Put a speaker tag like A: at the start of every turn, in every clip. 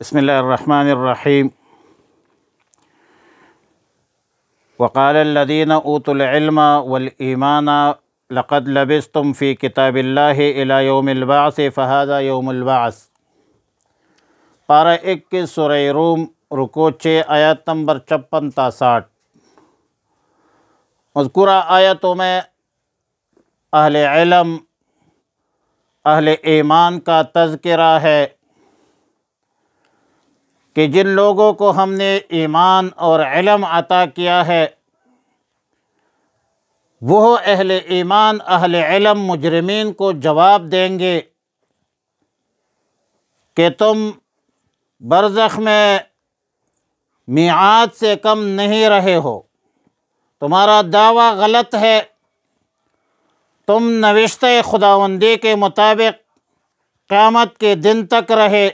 A: بسم اللہ الرحمن الرحیم العلم الدین لقد لبستم في كتاب الله فی کتاب اللہ فهذا یوم البعث پارہ رکو رکوچے آیت نمبر تا ساٹھ مذکورہ آیتوں میں اہل علم اہل ایمان کا تذکرہ ہے کہ جن لوگوں کو ہم نے ایمان اور علم عطا کیا ہے وہ اہل ایمان اہل علم مجرمین کو جواب دیں گے کہ تم برزخ میں میعاد سے کم نہیں رہے ہو تمہارا دعویٰ غلط ہے تم نوشتہ خداوندی کے مطابق قیامت کے دن تک رہے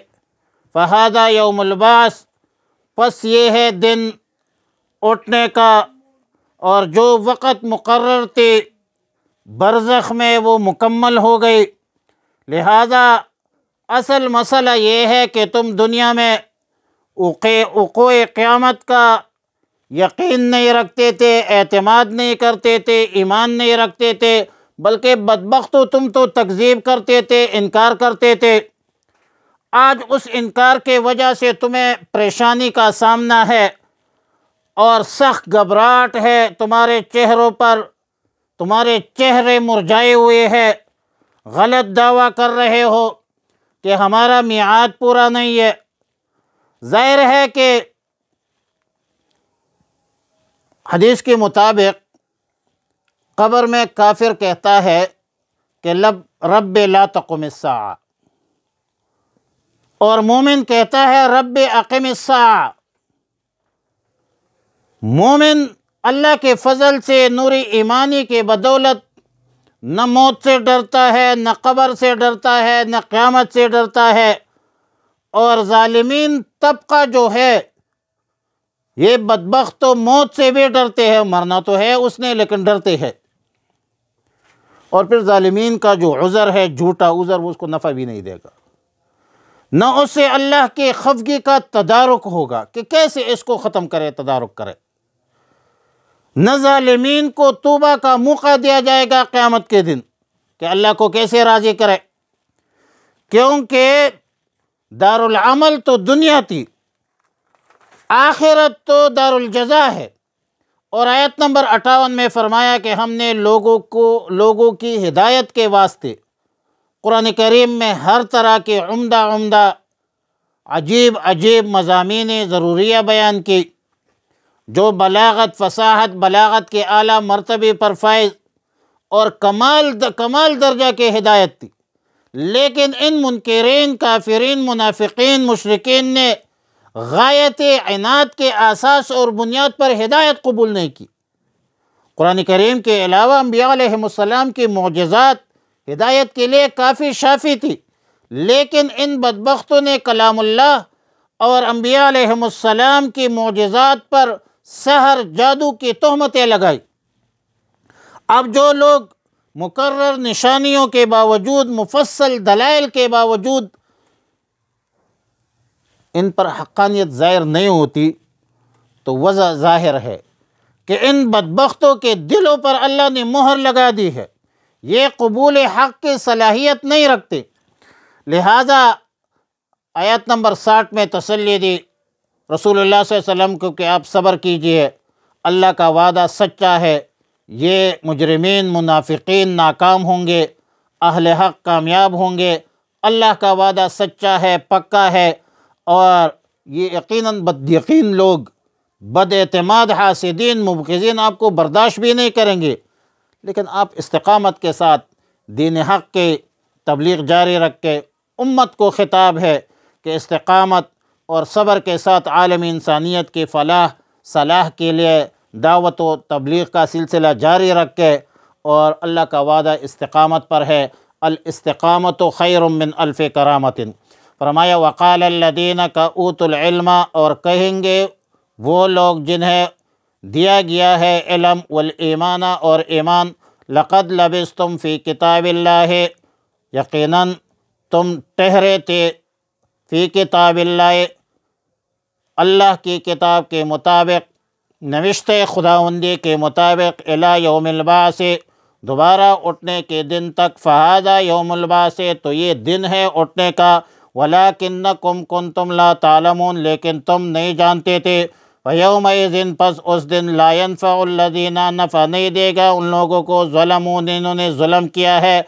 A: فہادہ یوم الباس پس یہ ہے دن اٹھنے کا اور جو وقت مقرر تھی برزخ میں وہ مکمل ہو گئی لہذا اصل مسئلہ یہ ہے کہ تم دنیا میں اقے اقوع قیامت کا یقین نہیں رکھتے تھے اعتماد نہیں کرتے تھے ایمان نہیں رکھتے تھے بلکہ بدبخت تم تو تکذیب کرتے تھے انکار کرتے تھے آج اس انکار کے وجہ سے تمہیں پریشانی کا سامنا ہے اور سخت گھبراہٹ ہے تمہارے چہروں پر تمہارے چہرے مرجائے ہوئے ہیں غلط دعویٰ کر رہے ہو کہ ہمارا میعاد پورا نہیں ہے ظاہر ہے کہ حدیث کے مطابق قبر میں کافر کہتا ہے کہ لب رب الساعہ اور مومن کہتا ہے رب عقم صاح مومن اللہ کے فضل سے نور ایمانی کے بدولت نہ موت سے ڈرتا ہے نہ قبر سے ڈرتا ہے نہ قیامت سے ڈرتا ہے اور ظالمین طبقہ جو ہے یہ بدبخت تو موت سے بھی ڈرتے ہیں مرنا تو ہے اس نے لیکن ڈرتے ہیں اور پھر ظالمین کا جو عذر ہے جھوٹا عذر وہ اس کو نفع بھی نہیں دے گا نہ اسے اللہ کے خفگی کا تدارک ہوگا کہ کیسے اس کو ختم کرے تدارک کرے نہ ظالمین کو توبہ کا موقع دیا جائے گا قیامت کے دن کہ اللہ کو کیسے راضی کرے کیونکہ دارالعمل تو دنیا تھی آخرت تو الجزا ہے اور آیت نمبر اٹھاون میں فرمایا کہ ہم نے لوگوں کو لوگوں کی ہدایت کے واسطے قرآن کریم میں ہر طرح کے عمدہ عمدہ عجیب عجیب مضامین ضروریہ بیان کی جو بلاغت فصاحت بلاغت کے اعلیٰ مرتبے پر فائز اور کمال کمال درجہ کے ہدایت تھی لیکن ان منکرین کافرین منافقین مشرقین نے غایت عناد کے احساس اور بنیاد پر ہدایت قبول نہیں کی قرآن کریم کے علاوہ انبیاء علیہ السلام کی معجزات ہدایت کے لیے کافی شافی تھی لیکن ان بدبختوں نے کلام اللہ اور انبیاء علیہم السلام کی معجزات پر سہر جادو کی تہمتیں لگائی اب جو لوگ مقرر نشانیوں کے باوجود مفصل دلائل کے باوجود ان پر حقانیت ظاہر نہیں ہوتی تو وضع ظاہر ہے کہ ان بدبختوں کے دلوں پر اللہ نے مہر لگا دی ہے یہ قبول حق کی صلاحیت نہیں رکھتے لہٰذا آیت نمبر ساٹھ میں تسلی دی رسول اللہ صلی اللہ علیہ وسلم کو کہ آپ صبر کیجئے اللہ کا وعدہ سچا ہے یہ مجرمین منافقین ناکام ہوں گے اہل حق کامیاب ہوں گے اللہ کا وعدہ سچا ہے پکا ہے اور یہ یقیناً بد یقین لوگ بد اعتماد حاسدین مبکزین آپ کو برداشت بھی نہیں کریں گے لیکن آپ استقامت کے ساتھ دین حق کے تبلیغ جاری رکھ کے امت کو خطاب ہے کہ استقامت اور صبر کے ساتھ عالمی انسانیت کی فلاح صلاح کے لیے دعوت و تبلیغ کا سلسلہ جاری رکھ کے اور اللہ کا وعدہ استقامت پر ہے الاستقامت خیر من الف کرامت فرمایا وقال الدین کا اوت العلم اور کہیں گے وہ لوگ جنہیں دیا گیا ہے علم والایمان اور ایمان لقد لبستم فی کتاب اللہ یقیناً تم ٹہرے تھے فی کتاب اللہ اللہ کی کتاب کے مطابق نوشت خداوندی کے مطابق الہ یوم البا سے دوبارہ اٹھنے کے دن تک فہادہ یوم الباسے تو یہ دن ہے اٹھنے کا ولیکنکم کنتم لا تعلمون لیکن تم نہیں جانتے تھے بھیوم دن پس اس دن لاین الذین نفع نہیں دے گا ان لوگوں کو ظلم انہوں نے ظلم کیا ہے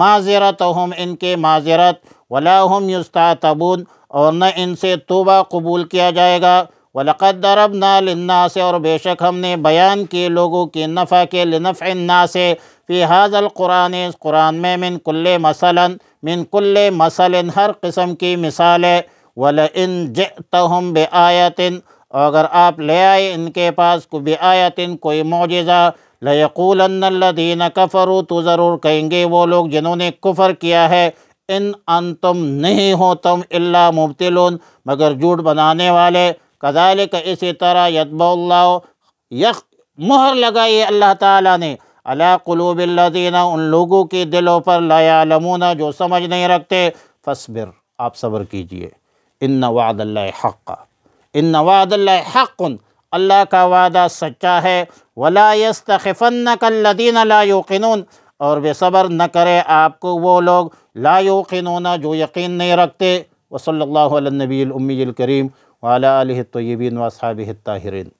A: معذرت ہم ان کے معذرت ولا ہم یستعتبون اور نہ ان سے توبہ قبول کیا جائے گا وَلَقَدْ دَرَبْنَا لِلنَّاسِ اور بے شک ہم نے بیان کی لوگوں کی نفع کے لنفع الناس فی حاض القرآن اس قرآن میں من کل مثلا من کل مثلاً ہر قسم کی مثال ہے وَلَئِن جِئْتَهُمْ آيتن اور اگر آپ لے آئے ان کے پاس کبھی آیا تن کوئی معجزہ لَيَقُولَنَّ الَّذِينَ كَفَرُوا تو ضرور کہیں گے وہ لوگ جنہوں نے کفر کیا ہے ان انتم نہیں ہو تم اللہ مبتلون مگر جھوٹ بنانے والے قَذَلِكَ اسی طرح یتب اللہ یخ مہر لگائی اللہ تعالیٰ نے اللہ قلوب الَّذِينَ ان لوگوں کے دلوں پر لا لمونہ جو سمجھ نہیں رکھتے فصبر آپ صبر کیجئے اِنَّ وَعْدَ اللَّهِ حَقَّ ان نواد حق اللہ کا وعدہ سچا ہے الَّذِينَ لَا الاقن اور بے صبر نہ کرے آپ کو وہ لوگ لا یوقنون جو یقین نہیں رکھتے وصلی اللہ الْأُمِّيِّ الکریم وَعَلَى آلِهِ الطَّيِّبِينَ وَأَصْحَابِهِ الطَّاهِرِينَ